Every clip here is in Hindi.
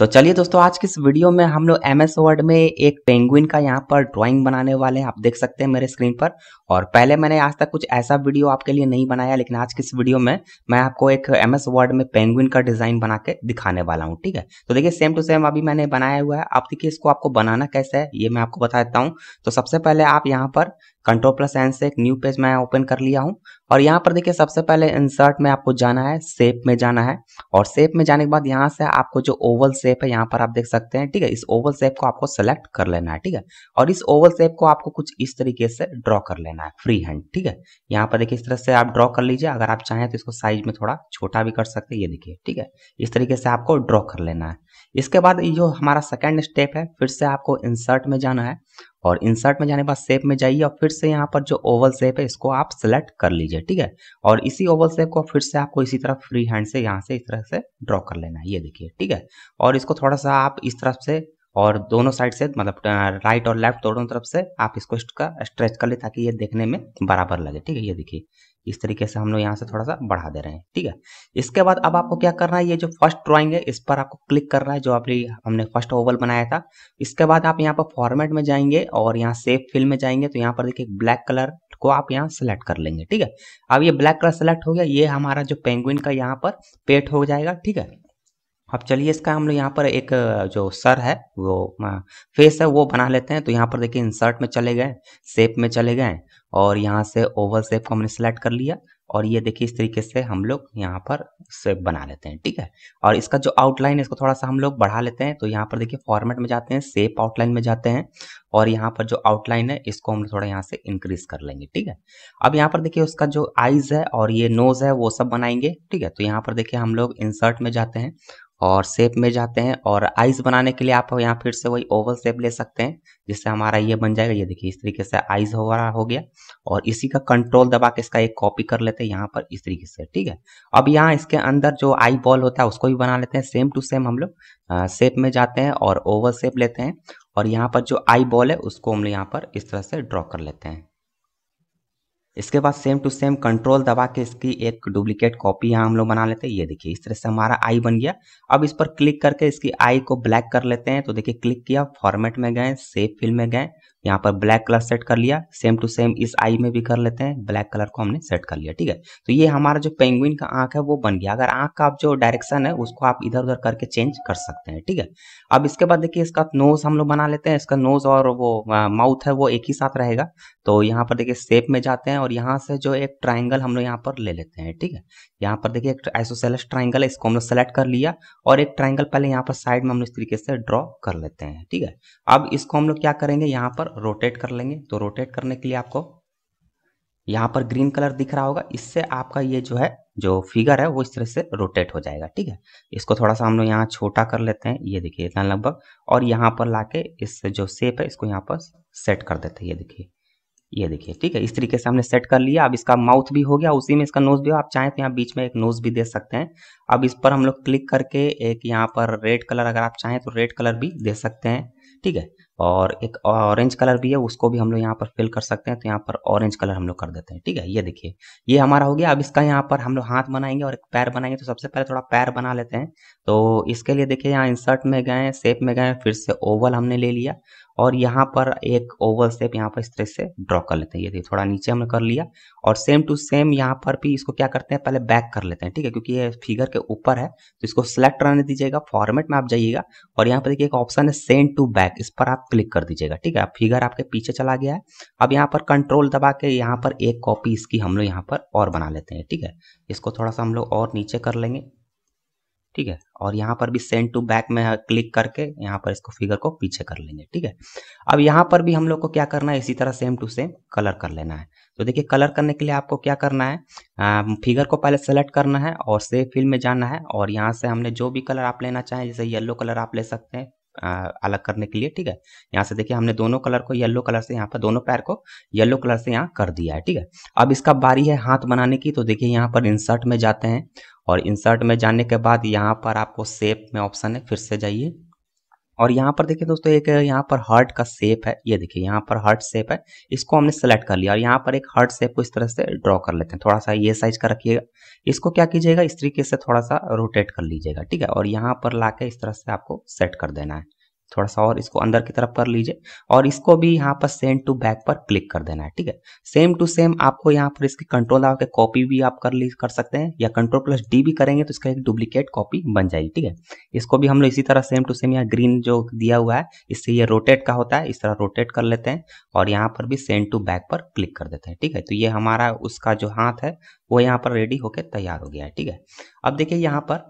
तो चलिए दोस्तों आज के इस वीडियो में हम लोग एम एस वर्ड में एक पेंगुइन का यहाँ पर ड्राइंग बनाने वाले हैं आप देख सकते हैं मेरे स्क्रीन पर और पहले मैंने आज तक कुछ ऐसा वीडियो आपके लिए नहीं बनाया लेकिन आज के इस वीडियो में मैं आपको एक एम एस वर्ड में पेंगुइन का डिज़ाइन बना के दिखाने वाला हूँ ठीक है तो देखिए सेम टू सेम अभी मैंने बनाया हुआ है आप देखिए इसको आपको बनाना कैसे है ये मैं आपको बता देता हूँ तो सबसे पहले आप यहाँ पर कंट्रोल प्लस एन से एक न्यू पेज मैं ओपन कर लिया हूँ और यहाँ पर देखिए सबसे पहले इंसर्ट में आपको जाना है सेप में जाना है और सेप में जाने के बाद यहाँ से आपको जो ओवल सेप है यहाँ पर आप देख सकते हैं ठीक है इस ओवल सेप को आपको सेलेक्ट कर लेना है ठीक है और इस ओवल सेप को आपको कुछ इस तरीके से ड्रॉ कर लेना है फ्री हैंड ठीक है यहाँ पर देखिए इस तरह से आप ड्रॉ कर लीजिए अगर आप चाहें तो इसको साइज में थोड़ा छोटा भी कर सकते हैं ये देखिए ठीक है इस तरीके से आपको ड्रॉ कर लेना है इसके बाद जो हमारा सेकेंड स्टेप है फिर से आपको इंसर्ट में जाना है और इंसर्ट में जाने के बाद सेप में जाइए और फिर से यहाँ पर जो ओवल सेप है इसको आप सेलेक्ट कर लीजिए ठीक है और इसी ओवल सेप को फिर से आपको इसी तरह फ्री हैंड से यहाँ से इस तरह से ड्रॉ कर लेना है ये देखिए ठीक है और इसको थोड़ा सा आप इस तरफ से और दोनों साइड से मतलब राइट और लेफ्ट दोनों तरफ से आप इसको स्ट्रेच कर ले ताकि ये देखने में बराबर लगे ठीक है ये देखिए इस तरीके से हम लोग यहाँ से थोड़ा सा बढ़ा दे रहे हैं ठीक है इसके बाद अब आपको क्या करना है ये जो फर्स्ट ड्राइंग है इस पर आपको क्लिक करना है जो आप हमने फर्स्ट ओवल बनाया था इसके बाद आप यहाँ पर फॉर्मेट में जाएंगे और यहाँ सेफ फिल्म में जाएंगे तो यहाँ पर देखिए ब्लैक कलर को आप यहाँ सेलेक्ट कर लेंगे ठीक है अब ये ब्लैक कलर सेलेक्ट हो गया ये हमारा जो पेंगुइन का यहाँ पर पेट हो जाएगा ठीक है अब चलिए इसका हम लोग यहाँ पर एक जो सर है वो फेस है वो बना लेते हैं तो यहाँ पर देखिए इंसर्ट में चले गए सेप में चले गए और यहाँ से ओवल सेप को हमने सेलेक्ट कर लिया और ये देखिए इस तरीके से हम लोग यहाँ पर सेप बना लेते हैं ठीक है और इसका जो आउटलाइन है इसको थोड़ा सा हम लोग बढ़ा लेते हैं तो यहाँ पर देखिए फॉर्मेट में जाते हैं सेप आउटलाइन में जाते हैं और यहाँ पर जो आउटलाइन है इसको हम थोड़ा यहाँ से इंक्रीज कर लेंगे ठीक है अब यहाँ पर देखिए उसका जो आइज है और ये नोज है वो सब बनाएंगे ठीक है तो यहाँ पर देखिए हम लोग इंसर्ट में जाते हैं और सेप में जाते हैं और आइस बनाने के लिए आप यहाँ फिर से वही ओवल सेप ले सकते हैं जिससे हमारा ये बन जाएगा ये देखिए इस तरीके से आइस हो रहा हो गया और इसी का कंट्रोल दबा के इसका एक कॉपी कर लेते हैं यहाँ पर इस तरीके से ठीक है अब यहाँ इसके अंदर जो आई बॉल होता है उसको भी बना लेते हैं सेम टू सेम हम लोग सेप में जाते हैं और ओवल सेप लेते हैं और यहाँ पर जो आई बॉल है उसको हम लोग यहाँ पर इस तरह से ड्रॉ कर लेते हैं इसके बाद सेम टू सेम कंट्रोल दबा के इसकी एक डुप्लीकेट कॉपी यहाँ हम लोग बना लेते हैं ये देखिए इस तरह से हमारा आई बन गया अब इस पर क्लिक करके इसकी आई को ब्लैक कर लेते हैं तो देखिए क्लिक किया फॉर्मेट में गए सेव फिल में गए यहाँ पर ब्लैक कलर सेट कर लिया सेम टू सेम इस आई में भी कर लेते हैं ब्लैक कलर को हमने सेट कर लिया ठीक है तो ये हमारा जो पेंगुइन का आंख है वो बन गया अगर आंख का आप जो डायरेक्शन है उसको आप इधर उधर करके चेंज कर सकते हैं ठीक है अब इसके बाद देखिए इसका नोज हम लोग बना लेते हैं इसका नोज और वो माउथ है वो एक ही साथ रहेगा तो यहाँ पर देखिए सेप में जाते हैं और यहाँ से जो एक ट्राइंगल हम लोग यहाँ पर ले लेते हैं ठीक है यहाँ पर देखिए एक आइसोसेलस ट्राइंगल है इसको हम लोग सेलेक्ट कर लिया और एक ट्राइंगल पहले यहाँ पर साइड में हम लोग इस तरीके से ड्रॉ कर लेते हैं ठीक है अब इसको हम लोग क्या करेंगे यहाँ पर रोटेट कर लेंगे तो रोटेट करने के लिए आपको यहाँ पर ग्रीन कलर दिख रहा होगा इससे आपका ये जो है जो फिगर है वो इस तरह से रोटेट हो जाएगा ठीक है इसको थोड़ा सा हम लोग यहाँ छोटा कर लेते हैं ये देखिए इतना लगभग और यहाँ पर लाके इस जो सेप है इसको यहाँ पर सेट कर देते हैं ये देखिए ये देखिए ठीक है इस तरीके से हमने सेट कर लिया अब इसका माउथ भी हो गया उसी में इसका नोज भी हो आप चाहें तो यहाँ बीच में एक नोज भी दे सकते हैं अब इस पर हम लोग क्लिक करके एक यहाँ पर रेड कलर अगर आप चाहें तो रेड कलर भी दे सकते हैं ठीक है और एक ऑरेंज कलर भी है उसको भी हम लोग यहाँ पर फिल कर सकते हैं तो यहाँ पर ऑरेंज कलर हम लोग कर देते हैं ठीक है ये देखिए ये हमारा हो गया अब इसका यहाँ पर हम लोग हाथ बनाएंगे और एक पैर बनाएंगे तो सबसे पहले थोड़ा पैर बना लेते हैं तो इसके लिए देखिए यहाँ इंसर्ट में गए शेप में गए फिर से ओवल हमने ले लिया और यहाँ पर एक ओवल शेप यहाँ पर इस तरह से ड्रॉ कर लेते हैं ये देखिए थोड़ा नीचे हमने कर लिया और सेम टू सेम यहाँ पर भी इसको क्या करते हैं पहले बैक कर लेते हैं ठीक है क्योंकि ये फिगर के ऊपर है तो इसको सिलेक्ट रहने दीजिएगा फॉर्मेट में आप जाइएगा और यहाँ पर देखिए एक ऑप्शन है सेंड टू बैक इस पर आप क्लिक कर दीजिएगा ठीक है फिगर आपके पीछे चला गया है अब यहाँ पर कंट्रोल दबा के यहाँ पर एक कॉपी इसकी हम लोग यहाँ पर और बना लेते हैं ठीक है इसको थोड़ा सा हम लोग और नीचे कर लेंगे ठीक है और यहाँ पर भी सेंड टू बैक में क्लिक करके यहाँ पर इसको फिगर को पीछे कर लेंगे ठीक है अब यहाँ पर भी हम लोग को क्या करना है इसी तरह सेम टू सेम कलर कर लेना है तो देखिए कलर करने के लिए आपको क्या करना है आ, फिगर को पहले सेलेक्ट करना है और सेव फील्ड में जाना है और यहाँ से हमने जो भी कलर आप लेना चाहें जैसे येल्लो कलर आप ले सकते हैं अलग करने के लिए ठीक है यहाँ से देखिए हमने दोनों कलर को येलो कलर से यहाँ पर दोनों पैर को येलो कलर से यहाँ कर दिया है ठीक है अब इसका बारी है हाथ बनाने की तो देखिए यहाँ पर इंसर्ट में जाते हैं और इंसर्ट में जाने के बाद यहाँ पर आपको सेप में ऑप्शन है फिर से जाइए और यहाँ पर देखिए दोस्तों एक यहाँ पर हर्ट का शेप है ये देखिए यहाँ पर हर्ट शेप है इसको हमने सेलेक्ट कर लिया और यहाँ पर एक हर्ट शेप को इस तरह से ड्रॉ कर लेते हैं थोड़ा सा ये साइज का रखिएगा इसको क्या कीजिएगा इस तरीके से थोड़ा सा रोटेट कर लीजिएगा ठीक है और यहाँ पर ला इस तरह से आपको सेट कर देना है थोड़ा सा और इसको अंदर की तरफ कर लीजिए और इसको भी यहाँ पर सेंड टू बैक पर क्लिक कर देना है ठीक है सेम टू सेम आपको यहाँ पर इसकी कंट्रोल आके कॉपी भी आप कर ली कर सकते हैं या कंट्रोल प्लस डी भी करेंगे तो इसका एक डुप्लीकेट कॉपी बन जाएगी ठीक है इसको भी हम लोग इसी तरह सेम टू सेम यहाँ ग्रीन जो दिया हुआ है इससे ये रोटेट का होता है इस तरह रोटेट कर लेते हैं और यहाँ पर भी सेंड टू बैक पर क्लिक कर देते हैं ठीक है तो ये हमारा उसका जो हाथ है वो यहाँ पर रेडी होकर तैयार हो गया है ठीक है अब देखिए यहाँ पर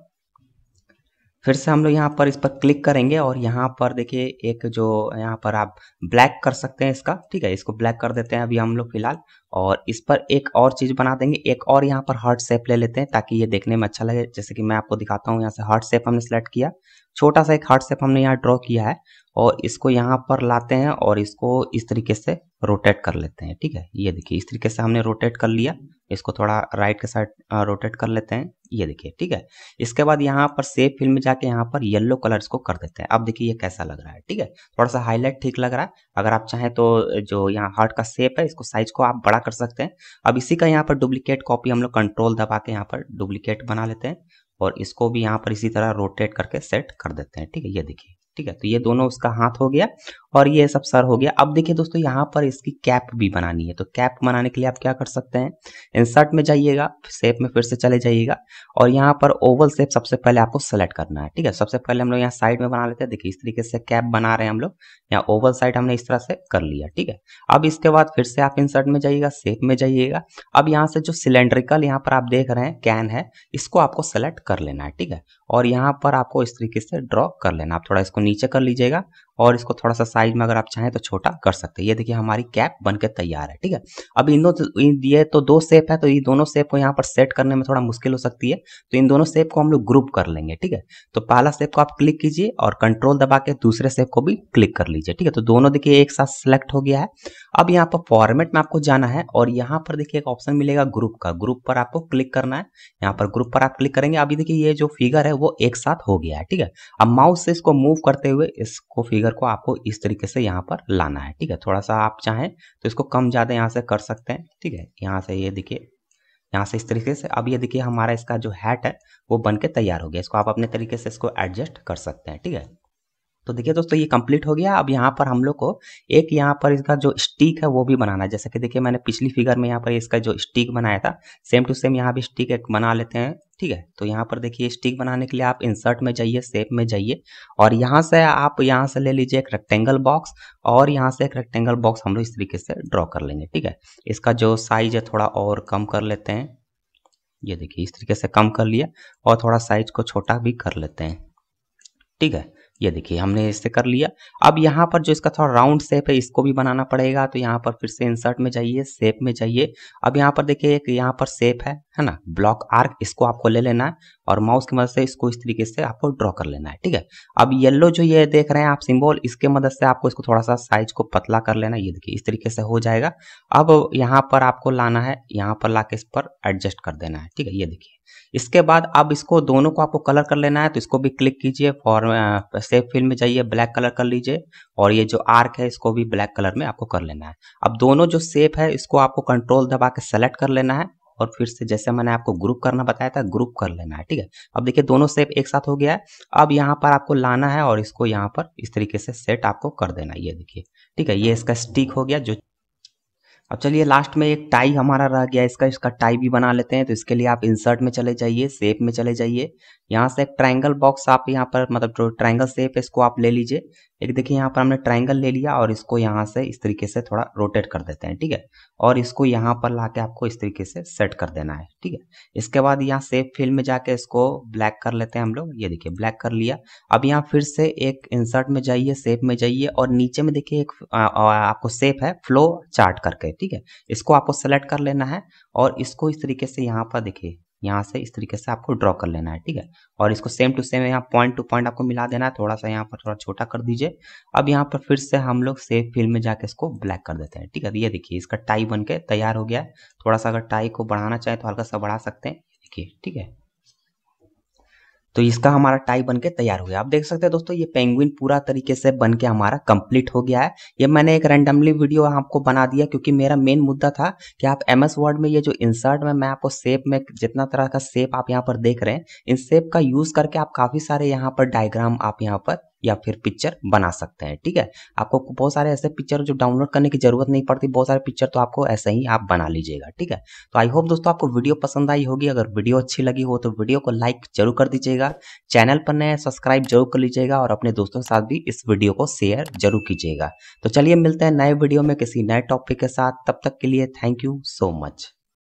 फिर से हम लोग यहाँ पर इस पर क्लिक करेंगे और यहाँ पर देखिए एक जो यहाँ पर आप ब्लैक कर सकते हैं इसका ठीक है इसको ब्लैक कर देते हैं अभी हम लोग फिलहाल और इस पर एक और चीज़ बना देंगे एक और यहाँ पर हार्ट सेप ले लेते हैं ताकि ये देखने में अच्छा लगे जैसे कि मैं आपको दिखाता हूँ यहाँ से हार्ट सेप हमने सेलेक्ट किया छोटा सा एक हार्ट सेप हमने यहाँ ड्रॉ किया है और इसको यहाँ पर लाते हैं और इसको इस तरीके से रोटेट कर लेते हैं ठीक है ये देखिए इस तरीके से हमने रोटेट कर लिया इसको थोड़ा राइट के साइड रोटेट कर लेते हैं ये देखिए ठीक है इसके बाद यहाँ पर सेफ फिल्म में जाके यहाँ पर येलो कलर इसको कर देते हैं अब देखिए ये कैसा लग रहा है ठीक है थोड़ा सा हाईलाइट ठीक लग रहा है अगर आप चाहें तो जो यहाँ हार्ट का सेप है इसको साइज को आप बड़ा कर सकते हैं अब इसी का यहाँ पर डुप्लीकेट कॉपी हम लोग कंट्रोल दबा के यहाँ पर डुप्लीकेट बना लेते हैं और इसको भी यहाँ पर इसी तरह रोटेट करके सेट कर देते हैं ठीक है ये देखिए ठीक है तो ये दोनों उसका हाथ हो गया और ये सब सर हो गया अब देखिए दोस्तों यहाँ पर इसकी कैप भी बनानी है तो कैप बनाने के लिए आप क्या कर सकते हैं इंसर्ट में जाइएगा शेप में फिर से चले जाइएगा और यहाँ पर ओवल शेप सबसे पहले आपको सेलेक्ट करना है ठीक है सबसे पहले हम लोग यहाँ साइड में बना लेते हैं देखिए इस तरीके से कैप बना रहे हैं हम लोग यहाँ ओवल साइड हमने इस तरह से कर लिया ठीक है अब इसके बाद फिर से आप इंसर्ट में जाइएगा सेप में जाइएगा अब यहाँ से जो सिलेंड्रिकल यहाँ पर आप देख रहे हैं कैन है इसको आपको सेलेक्ट कर लेना है ठीक है और यहाँ पर आपको इस तरीके से ड्रॉ कर लेना आप थोड़ा इसको नीचे कर लीजिएगा और इसको थोड़ा सा साइज में अगर आप चाहें तो छोटा कर सकते हैं ये देखिए हमारी कैप बनकर तैयार है ठीक है अब इन दोनों ये तो दो सेप है तो ये दोनों सेप को यहाँ पर सेट करने में थोड़ा मुश्किल हो सकती है तो इन दोनों सेप को हम लोग ग्रुप कर लेंगे ठीक है तो पहला सेप को आप क्लिक कीजिए और कंट्रोल दबा के दूसरे सेप को भी क्लिक कर लीजिए ठीक है तो दोनों देखिए एक साथ सेलेक्ट हो गया है अब यहाँ पर फॉर्मेट में आपको जाना है और यहाँ पर देखिए एक ऑप्शन मिलेगा ग्रुप का ग्रुप पर आपको क्लिक करना है यहाँ पर ग्रुप पर आप क्लिक करेंगे अभी देखिए ये जो फिगर है वो एक साथ हो गया है ठीक है अब माउस से इसको मूव करते हुए इसको फिगर फिगर को आपको इस तरीके से यहाँ पर लाना है ठीक है थोड़ा सा आप चाहें तो इसको कम ज़्यादा यहाँ से कर सकते हैं ठीक है यहाँ से ये देखिए यहाँ से इस तरीके से अब ये देखिए हमारा इसका जो हैट है वो बन के तैयार हो गया इसको आप अपने तरीके से इसको एडजस्ट कर सकते हैं ठीक है तो देखिए दोस्तों ये कंप्लीट हो गया अब यहाँ पर हम लोग को एक यहाँ पर इसका जो स्टिक है वो भी बनाना है जैसे कि देखिए मैंने पिछली फिगर में यहाँ पर इसका जो स्टिक बनाया था सेम टू सेम यहाँ भी स्टिक एक बना लेते हैं ठीक है तो यहाँ पर देखिए स्टिक बनाने के लिए आप इंसर्ट में जाइए सेप में जाइए और यहाँ से आप यहाँ से ले लीजिए एक रेक्टेंगल बॉक्स और यहाँ से एक रेक्टेंगल बॉक्स हम लोग इस तरीके से ड्रॉ कर लेंगे ठीक है इसका जो साइज है थोड़ा और कम कर लेते हैं ये देखिए इस तरीके से कम कर लिया और थोड़ा साइज को छोटा भी कर लेते हैं ठीक है ये देखिए हमने इससे कर लिया अब यहाँ पर जो इसका थोड़ा राउंड शेप है इसको भी बनाना पड़ेगा तो यहाँ पर फिर से इंसर्ट में जाइए शेप में जाइए अब यहाँ पर देखिए एक यहाँ पर शेप है है ना ब्लॉक आर्क इसको आपको ले लेना है और माउस की मदद से इसको इस तरीके से आपको ड्रॉ कर लेना है ठीक है अब येल्लो जो ये देख रहे हैं आप सिंबल इसके मदद से आपको इसको थोड़ा सा साइज को पतला कर लेना ये देखिए इस तरीके से हो जाएगा अब यहाँ पर आपको लाना है यहाँ पर ला इस पर एडजस्ट कर देना है ठीक है ये देखिए इसके बाद अब इसको दोनों को आपको कलर कर लेना है तो इसको भी क्लिक कीजिए फॉर सेफ फिल्म में जाइए ब्लैक कलर कर लीजिए और ये जो आर्क है इसको भी ब्लैक कलर में आपको कर लेना है अब दोनों जो सेप है इसको आपको कंट्रोल दबा के सेलेक्ट कर लेना है और फिर से जैसे मैंने आपको ग्रुप करना बताया था ग्रुप कर लेना है ठीक है अब देखिए दोनों सेप एक साथ हो गया है अब यहाँ पर आपको लाना है और इसको यहाँ पर इस तरीके से सेट आपको कर देना ये देखिए ठीक है ये इसका स्टिक हो गया जो अब चलिए लास्ट में एक टाई हमारा रह गया इसका इसका टाई भी बना लेते हैं तो इसके लिए आप इंसर्ट में चले जाइए शेप में चले जाइए यहाँ से एक ट्रायंगल बॉक्स आप यहाँ पर मतलब ट्राइंगल ट्रायंगल शेप इसको आप ले लीजिए एक देखिए यहाँ पर हमने ट्राइंगल ले लिया और इसको यहाँ से इस तरीके से थोड़ा रोटेट कर देते हैं ठीक है और इसको यहाँ पर ला के आपको इस तरीके से सेट कर देना है ठीक है इसके बाद यहाँ सेफ फील्ड में जाके इसको ब्लैक कर लेते हैं हम लोग ये देखिए ब्लैक कर लिया अब यहाँ फिर से एक इंसर्ट में जाइए सेप में जाइए और नीचे में देखिए एक आ, आ, आपको सेप है फ्लो चार्ट करके ठीक है इसको आपको सेलेक्ट कर लेना है और इसको इस तरीके से यहाँ पर देखिए यहाँ से इस तरीके से आपको ड्रॉ कर लेना है ठीक है और इसको सेम टू सेम यहाँ पॉइंट टू पॉइंट आपको मिला देना है थोड़ा सा यहाँ पर थोड़ा छोटा कर दीजिए अब यहाँ पर फिर से हम लोग सेफ फील्ड में जाके इसको ब्लैक कर देते हैं ठीक है तो ये देखिए इसका टाई बन के तैयार हो गया है थोड़ा सा अगर टाई को बढ़ाना चाहे तो हल्का सा बढ़ा सकते हैं देखिए ठीक है तो इसका हमारा टाई बनके तैयार हो गया आप देख सकते हैं दोस्तों ये पेंगुइन पूरा तरीके से बनके हमारा कंप्लीट हो गया है ये मैंने एक रैंडमली वीडियो आपको बना दिया क्योंकि मेरा मेन मुद्दा था कि आप एम एस वर्ड में ये जो इंसर्ट में मैं आपको सेप में जितना तरह का सेप आप यहाँ पर देख रहे हैं इन सेप का यूज करके आप काफी सारे यहाँ पर डायग्राम आप यहाँ पर या फिर पिक्चर बना सकते हैं ठीक है आपको बहुत सारे ऐसे पिक्चर जो डाउनलोड करने की जरूरत नहीं पड़ती बहुत सारे पिक्चर तो आपको ऐसे ही आप बना लीजिएगा ठीक है तो आई होप दोस्तों आपको वीडियो पसंद आई होगी अगर वीडियो अच्छी लगी हो तो वीडियो को लाइक जरूर कर दीजिएगा चैनल पर नए सब्सक्राइब जरूर कर लीजिएगा और अपने दोस्तों के साथ भी इस वीडियो को शेयर जरूर कीजिएगा तो चलिए मिलते हैं नए वीडियो में किसी नए टॉपिक के साथ तब तक के लिए थैंक यू सो मच